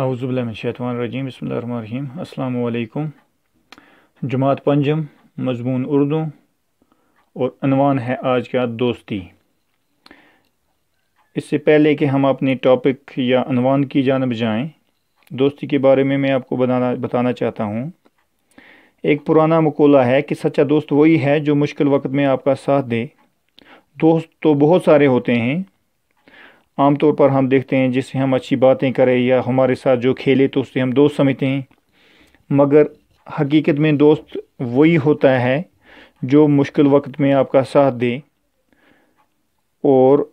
आउज़बिल्लाशतवानरजीम बसमीम अल्लाम जमात पंजम मजमून उर्दू और अनवान है आज का दोस्ती इससे पहले कि हम अपने टॉपिक या अनवान की जानब जाएं, दोस्ती के बारे में मैं आपको बताना बताना चाहता हूँ एक पुराना मकोला है कि सच्चा दोस्त वही है जो मुश्किल वक्त में आपका साथ दे दोस्त तो बहुत सारे होते हैं आमतौर पर हम देखते हैं जिससे हम अच्छी बातें करें या हमारे साथ जो खेले तो उससे हम दोस्त समझते हैं मगर हकीकत में दोस्त वही होता है जो मुश्किल वक्त में आपका साथ दे और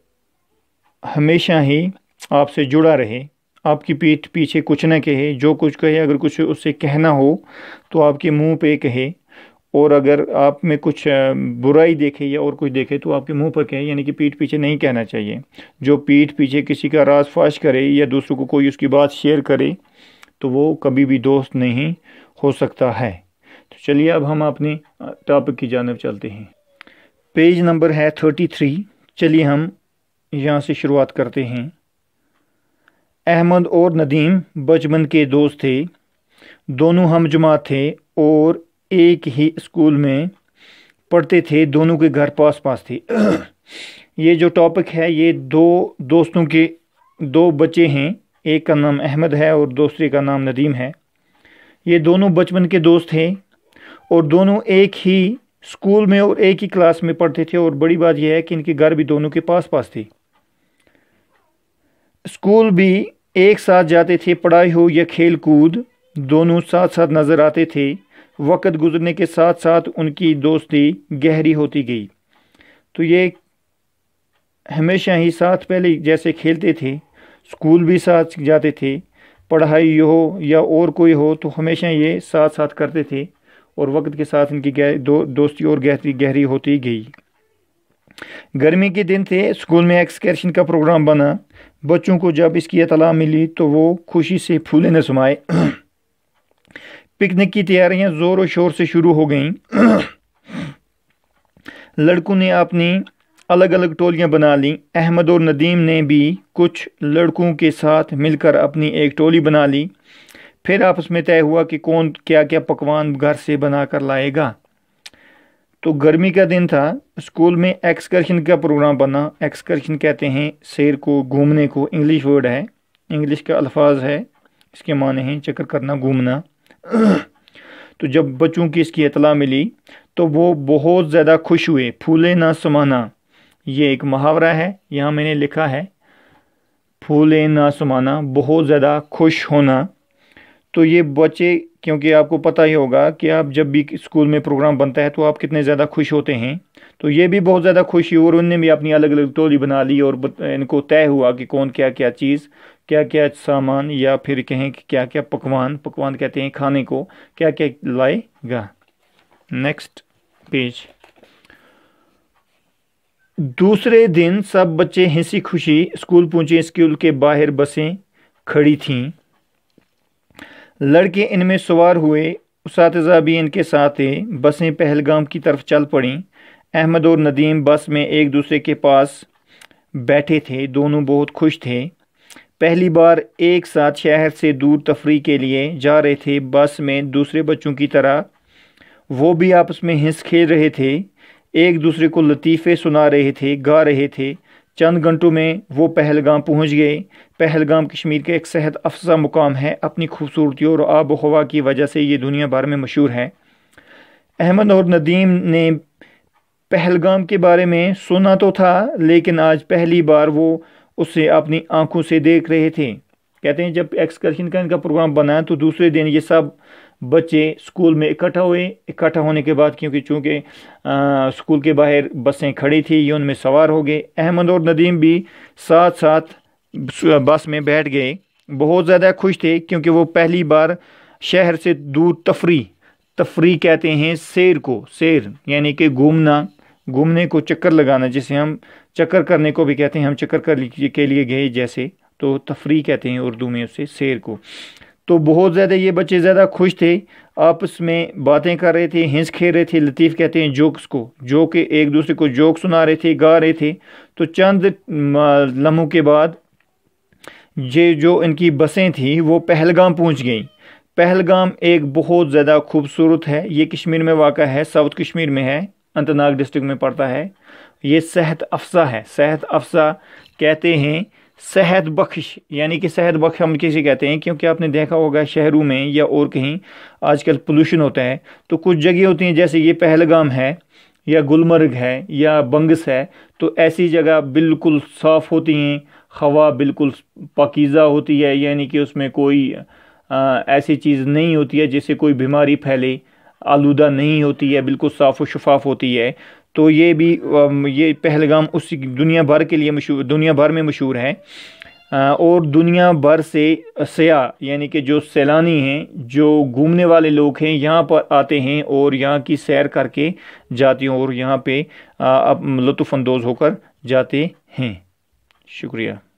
हमेशा ही आपसे जुड़ा रहे आपकी पीठ पीछे कुछ ना कहे जो कुछ कहे अगर कुछ उससे कहना हो तो आपके मुंह पे कहे और अगर आप में कुछ बुराई देखे या और कुछ देखे तो आपके मुंह पर कहें यानी कि पीठ पीछे नहीं कहना चाहिए जो पीठ पीछे किसी का राज फाश करे या दूसरों को कोई उसकी बात शेयर करे तो वो कभी भी दोस्त नहीं हो सकता है तो चलिए अब हम अपने टॉपिक की जानब चलते हैं पेज नंबर है थर्टी थ्री चलिए हम यहाँ से शुरुआत करते हैं अहमद और नदीम बचपन के दोस्त थे दोनों हम जमा थे और एक ही स्कूल में पढ़ते थे दोनों के घर पास पास थे ये जो टॉपिक है ये दो दोस्तों के दो बच्चे हैं एक का नाम अहमद है और दूसरे का नाम नदीम है ये दोनों बचपन के दोस्त हैं और दोनों एक ही स्कूल में और एक ही क्लास में पढ़ते थे और बड़ी बात यह है कि इनके घर भी दोनों के पास पास थे स्कूल भी एक साथ जाते थे पढ़ाई हो या खेल कूद दोनों साथ साथ नज़र आते थे वक्त गुजरने के साथ साथ उनकी दोस्ती गहरी होती गई तो ये हमेशा ही साथ पहले जैसे खेलते थे स्कूल भी साथ जाते थे पढ़ाई हो या और कोई हो तो हमेशा ये साथ साथ करते थे और वक्त के साथ इनकी दो, दोस्ती और गहरी गहरी होती गई गर्मी के दिन थे स्कूल में एक्सकर्शन का प्रोग्राम बना बच्चों को जब इसकी इतला मिली तो वो खुशी से फूले न समाए पिकनिक की तैयारियां ज़ोर और शोर से शुरू हो गईं लड़कों ने अपनी अलग अलग टोलियां बना लीं अहमद और नदीम ने भी कुछ लड़कों के साथ मिलकर अपनी एक टोली बना ली फिर आपस में तय हुआ कि कौन क्या क्या पकवान घर से बना कर लाएगा तो गर्मी का दिन था स्कूल में एक्सकर्शन का प्रोग्राम बना एक्सकर्शन कहते हैं शेर को घूमने को इंग्लिश वर्ड है इंग्लिश का अल्फाज है इसके माने हैं चक्कर करना घूमना तो जब बच्चों की इसकी इतला मिली तो वो बहुत ज़्यादा खुश हुए फूले ना समाना ये एक मुहावरा है यहाँ मैंने लिखा है फूले ना समाना बहुत ज़्यादा खुश होना तो ये बच्चे क्योंकि आपको पता ही होगा कि आप जब भी स्कूल में प्रोग्राम बनता है तो आप कितने ज़्यादा खुश होते हैं तो ये भी बहुत ज़्यादा खुश हुई और उनने भी अपनी अलग अलग टोली बना ली और इनको तय हुआ कि कौन क्या क्या चीज़ क्या क्या सामान या फिर कहें कि क्या क्या पकवान पकवान कहते हैं खाने को क्या क्या लाएगा नेक्स्ट पेज दूसरे दिन सब बच्चे हंसी खुशी स्कूल पहुंचे स्कूल के बाहर बसें खड़ी थीं लड़के इनमें सवार हुए उस भी इनके साथ थे बसें पहलगाम की तरफ चल पड़ी अहमद और नदीम बस में एक दूसरे के पास बैठे थे दोनों बहुत खुश थे पहली बार एक साथ शहर से दूर तफरी के लिए जा रहे थे बस में दूसरे बच्चों की तरह वो भी आपस में हंस खेल रहे थे एक दूसरे को लतीफ़े सुना रहे थे गा रहे थे चंद घंटों में वो पहलगाम पहुंच गए पहलगाम कश्मीर के एक सेहत अफजा मुकाम है अपनी खूबसूरती और आब हवा की वजह से ये दुनिया भर में मशहूर है अहमद और नदीम ने पहलगाम के बारे में सुना तो था लेकिन आज पहली बार वो उससे अपनी आंखों से देख रहे थे कहते हैं जब एक्सकर्शन का इनका प्रोग्राम बनाया तो दूसरे दिन ये सब बच्चे स्कूल में इकट्ठा हुए इकट्ठा होने के बाद क्योंकि चूँकि स्कूल के बाहर बसें खड़ी थी ये उनमें सवार हो गए अहमद और नदीम भी साथ साथ बस में बैठ गए बहुत ज़्यादा खुश थे क्योंकि वो पहली बार शहर से दूर तफरी तफरी कहते हैं शेर को शेर यानी कि घूमना घूमने को चक्कर लगाना जिसे हम चक्कर करने को भी कहते हैं हम चक्कर कर के लिए गए जैसे तो तफरी कहते हैं उर्दू में उसे शेर को तो बहुत ज़्यादा ये बच्चे ज़्यादा खुश थे आपस में बातें कर रहे थे हिंस खेल रहे थे लतीफ़ कहते हैं जोक्स को जो कि एक दूसरे को जोक सुना रहे थे गा रहे थे तो चंद लम्हों के बाद ये जो इनकी बसें थी वो पहलगाम पहुंच गई पहलगाम एक बहुत ज़्यादा खूबसूरत है ये कश्मीर में वाक़ है साउथ कश्मीर में है अनंतनाग डिस्ट्रिक्ट में पड़ता है ये सेहत अफसा है सेहत अफसा कहते हैं सेहत बख्श यानी कि सेहत बख्श हम किसे कहते हैं क्योंकि आपने देखा होगा शहरों में या और कहीं आजकल पोल्यूशन होता है तो कुछ जगह होती हैं जैसे ये पहलगाम है या गुलमर्ग है या बंगस है तो ऐसी जगह बिल्कुल साफ़ होती हैं हवा बिल्कुल पाकिज़ा होती है यानी कि उसमें कोई आ, ऐसी चीज़ नहीं होती है जिससे कोई बीमारी फैले आलूदा नहीं होती है बिल्कुल साफ़ व शफाफ होती है तो ये भी ये पहलगाम उसी दुनिया भर के लिए मशहूर दुनिया भर में मशहूर है और दुनिया भर से सयाह यानी कि जो सैलानी हैं जो घूमने वाले लोग हैं यहाँ पर आते हैं और यहाँ की सैर करके जाते हैं और यहाँ पे लुफ़ानंदोज़ होकर जाते हैं शुक्रिया